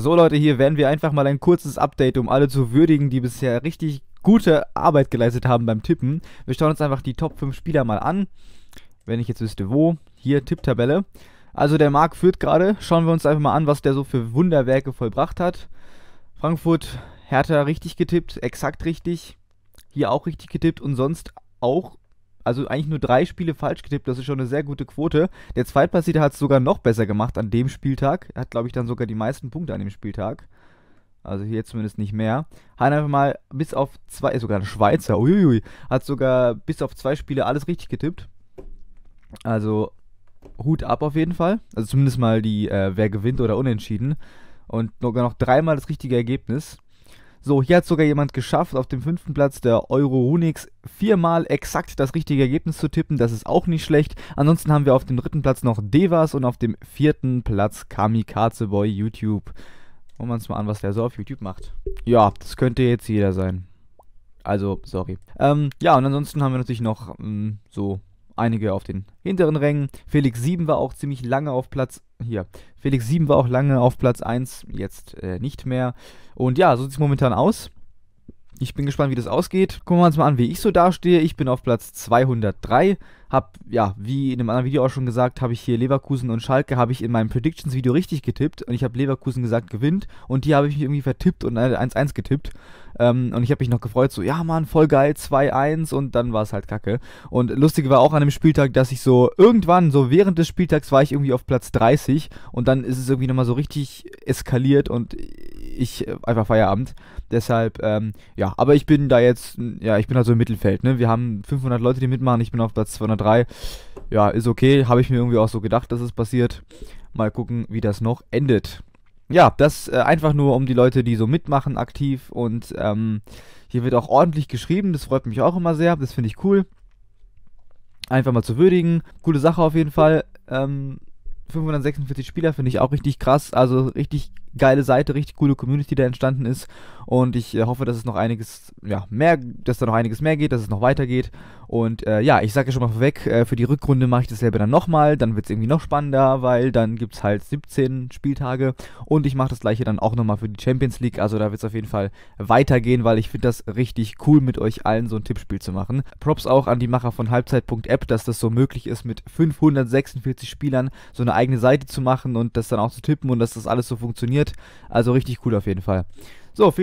So Leute, hier werden wir einfach mal ein kurzes Update, um alle zu würdigen, die bisher richtig gute Arbeit geleistet haben beim Tippen. Wir schauen uns einfach die Top 5 Spieler mal an. Wenn ich jetzt wüsste wo. Hier Tipptabelle. Also der Marc führt gerade. Schauen wir uns einfach mal an, was der so für Wunderwerke vollbracht hat. Frankfurt, Hertha richtig getippt, exakt richtig. Hier auch richtig getippt und sonst auch also eigentlich nur drei Spiele falsch getippt. Das ist schon eine sehr gute Quote. Der Zweitplatzierte hat es sogar noch besser gemacht an dem Spieltag. Er hat, glaube ich, dann sogar die meisten Punkte an dem Spieltag. Also hier zumindest nicht mehr. Hat einfach mal bis auf zwei, äh, sogar ein Schweizer, uiuiui, hat sogar bis auf zwei Spiele alles richtig getippt. Also Hut ab auf jeden Fall. Also zumindest mal die, äh, wer gewinnt oder unentschieden. Und sogar noch dreimal das richtige Ergebnis. So, hier hat sogar jemand geschafft, auf dem fünften Platz der euro Eurohunix viermal exakt das richtige Ergebnis zu tippen. Das ist auch nicht schlecht. Ansonsten haben wir auf dem dritten Platz noch Devas und auf dem vierten Platz Kamikaze Boy YouTube. Schauen wir uns mal an, was der so auf YouTube macht. Ja, das könnte jetzt jeder sein. Also, sorry. Ähm, ja, und ansonsten haben wir natürlich noch mh, ähm, so einige auf den hinteren Rängen. Felix 7 war auch ziemlich lange auf Platz. Hier. Felix 7 war auch lange auf Platz 1, jetzt äh, nicht mehr. Und ja, so sieht es momentan aus ich bin gespannt, wie das ausgeht. Gucken wir uns mal an, wie ich so dastehe. Ich bin auf Platz 203. Hab, ja, wie in einem anderen Video auch schon gesagt, habe ich hier Leverkusen und Schalke, habe ich in meinem Predictions-Video richtig getippt. Und ich habe Leverkusen gesagt, gewinnt. Und die habe ich mich irgendwie vertippt und 1-1 getippt. Ähm, und ich habe mich noch gefreut, so, ja, Mann, voll geil, 2-1. Und dann war es halt kacke. Und lustig war auch an dem Spieltag, dass ich so irgendwann, so während des Spieltags, war ich irgendwie auf Platz 30. Und dann ist es irgendwie nochmal so richtig eskaliert. Und ich äh, einfach Feierabend. Deshalb, ähm, ja, aber ich bin da jetzt, ja, ich bin halt so im Mittelfeld, ne? Wir haben 500 Leute, die mitmachen, ich bin auf Platz 203. Ja, ist okay, habe ich mir irgendwie auch so gedacht, dass es passiert. Mal gucken, wie das noch endet. Ja, das äh, einfach nur um die Leute, die so mitmachen aktiv und ähm, hier wird auch ordentlich geschrieben, das freut mich auch immer sehr, das finde ich cool. Einfach mal zu würdigen, coole Sache auf jeden Fall. Ähm, 546 Spieler finde ich auch richtig krass, also richtig geile Seite, richtig coole Community, die da entstanden ist. Und ich äh, hoffe, dass es noch einiges, ja, mehr, dass da noch einiges mehr geht, dass es noch weitergeht. Und äh, ja, ich sage ja schon mal vorweg, äh, für die Rückrunde mache ich dasselbe dann nochmal. Dann wird es irgendwie noch spannender, weil dann gibt es halt 17 Spieltage. Und ich mache das gleiche dann auch nochmal für die Champions League. Also da wird es auf jeden Fall weitergehen, weil ich finde das richtig cool, mit euch allen so ein Tippspiel zu machen. Props auch an die Macher von Halbzeit.app, dass das so möglich ist, mit 546 Spielern so eine eigene Seite zu machen und das dann auch zu tippen und dass das alles so funktioniert. Also richtig cool auf jeden Fall. So, viel